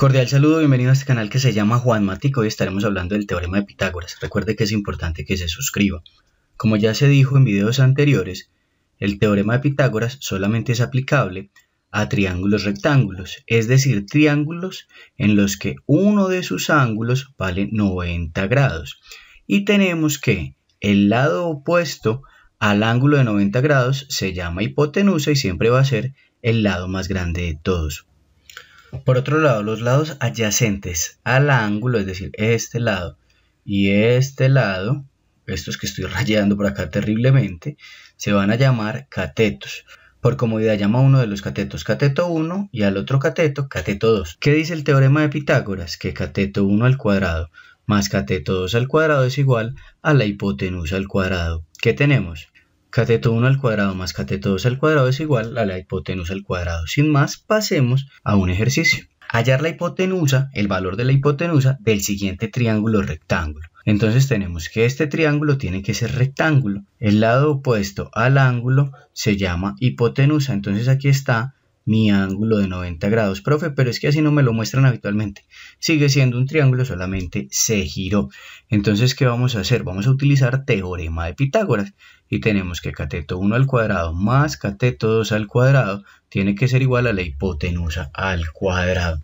Cordial saludo, bienvenido a este canal que se llama Juan Mático Hoy estaremos hablando del teorema de Pitágoras. Recuerde que es importante que se suscriba. Como ya se dijo en videos anteriores, el teorema de Pitágoras solamente es aplicable a triángulos rectángulos, es decir, triángulos en los que uno de sus ángulos vale 90 grados. Y tenemos que el lado opuesto al ángulo de 90 grados se llama hipotenusa y siempre va a ser el lado más grande de todos. Por otro lado, los lados adyacentes al ángulo, es decir, este lado y este lado, estos que estoy rayando por acá terriblemente, se van a llamar catetos. Por comodidad llama uno de los catetos cateto 1 y al otro cateto cateto 2. ¿Qué dice el teorema de Pitágoras? Que cateto 1 al cuadrado más cateto 2 al cuadrado es igual a la hipotenusa al cuadrado. ¿Qué tenemos? Cateto 1 al cuadrado más cateto 2 al cuadrado es igual a la hipotenusa al cuadrado. Sin más, pasemos a un ejercicio. Hallar la hipotenusa, el valor de la hipotenusa del siguiente triángulo rectángulo. Entonces tenemos que este triángulo tiene que ser rectángulo. El lado opuesto al ángulo se llama hipotenusa. Entonces aquí está mi ángulo de 90 grados. Profe, pero es que así no me lo muestran habitualmente. Sigue siendo un triángulo, solamente se giró. Entonces, ¿qué vamos a hacer? Vamos a utilizar teorema de Pitágoras. Y tenemos que cateto 1 al cuadrado más cateto 2 al cuadrado tiene que ser igual a la hipotenusa al cuadrado.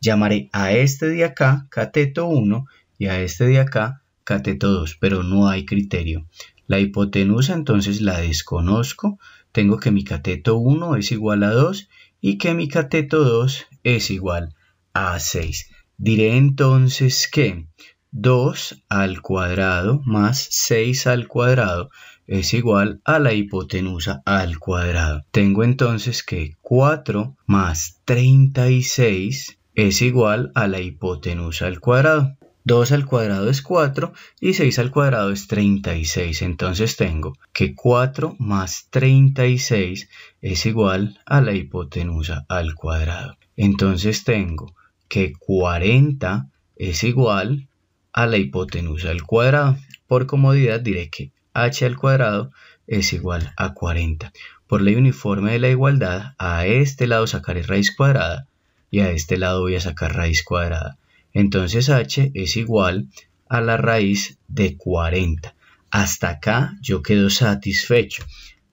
Llamaré a este de acá cateto 1 y a este de acá cateto 2, pero no hay criterio. La hipotenusa entonces la desconozco tengo que mi cateto 1 es igual a 2 y que mi cateto 2 es igual a 6. Diré entonces que 2 al cuadrado más 6 al cuadrado es igual a la hipotenusa al cuadrado. Tengo entonces que 4 más 36 es igual a la hipotenusa al cuadrado. 2 al cuadrado es 4 y 6 al cuadrado es 36. Entonces tengo que 4 más 36 es igual a la hipotenusa al cuadrado. Entonces tengo que 40 es igual a la hipotenusa al cuadrado. Por comodidad diré que h al cuadrado es igual a 40. Por ley uniforme de la igualdad, a este lado sacaré raíz cuadrada y a este lado voy a sacar raíz cuadrada. Entonces h es igual a la raíz de 40. Hasta acá yo quedo satisfecho.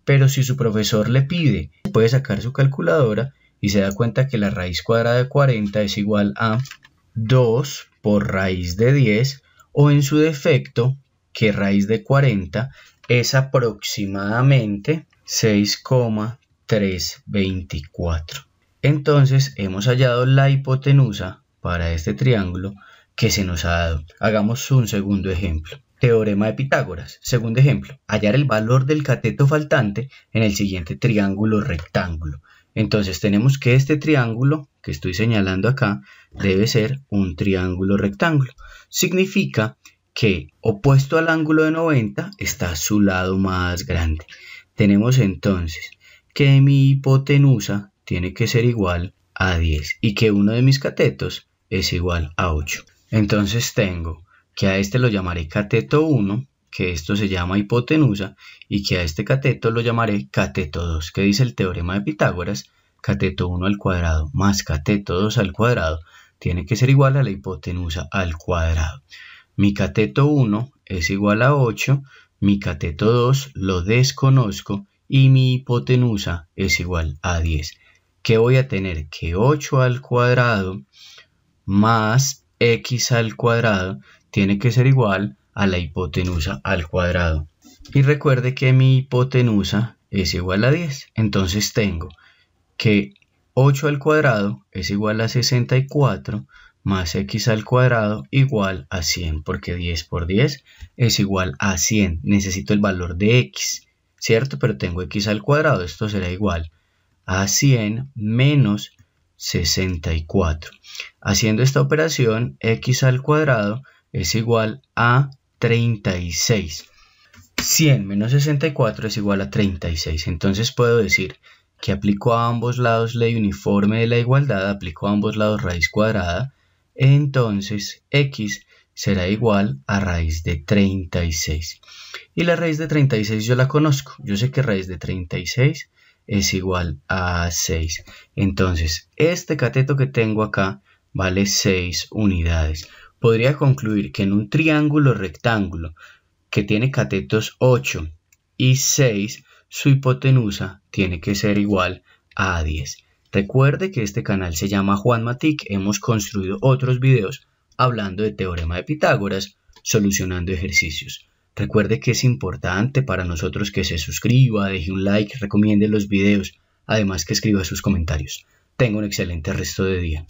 Pero si su profesor le pide, puede sacar su calculadora y se da cuenta que la raíz cuadrada de 40 es igual a 2 por raíz de 10 o en su defecto que raíz de 40 es aproximadamente 6,324. Entonces hemos hallado la hipotenusa para este triángulo que se nos ha dado. Hagamos un segundo ejemplo. Teorema de Pitágoras. Segundo ejemplo. Hallar el valor del cateto faltante en el siguiente triángulo rectángulo. Entonces tenemos que este triángulo que estoy señalando acá debe ser un triángulo rectángulo. Significa que opuesto al ángulo de 90 está su lado más grande. Tenemos entonces que mi hipotenusa tiene que ser igual a 10 y que uno de mis catetos es igual a 8. Entonces tengo que a este lo llamaré cateto 1, que esto se llama hipotenusa, y que a este cateto lo llamaré cateto 2, que dice el teorema de Pitágoras, cateto 1 al cuadrado más cateto 2 al cuadrado tiene que ser igual a la hipotenusa al cuadrado. Mi cateto 1 es igual a 8, mi cateto 2 lo desconozco y mi hipotenusa es igual a 10. ¿Qué voy a tener? Que 8 al cuadrado más x al cuadrado tiene que ser igual a la hipotenusa al cuadrado. Y recuerde que mi hipotenusa es igual a 10. Entonces tengo que 8 al cuadrado es igual a 64 más x al cuadrado igual a 100, porque 10 por 10 es igual a 100. Necesito el valor de x, ¿cierto? Pero tengo x al cuadrado, esto será igual a 100 menos 64. Haciendo esta operación, x al cuadrado es igual a 36. 100 menos 64 es igual a 36. Entonces puedo decir que aplico a ambos lados ley uniforme de la igualdad, aplico a ambos lados raíz cuadrada, entonces x será igual a raíz de 36. Y la raíz de 36 yo la conozco, yo sé que raíz de 36 es igual a 6. Entonces, este cateto que tengo acá vale 6 unidades. Podría concluir que en un triángulo rectángulo que tiene catetos 8 y 6, su hipotenusa tiene que ser igual a 10. Recuerde que este canal se llama Juan Matic, hemos construido otros videos hablando de teorema de Pitágoras, solucionando ejercicios. Recuerde que es importante para nosotros que se suscriba, deje un like, recomiende los videos, además que escriba sus comentarios. Tenga un excelente resto de día.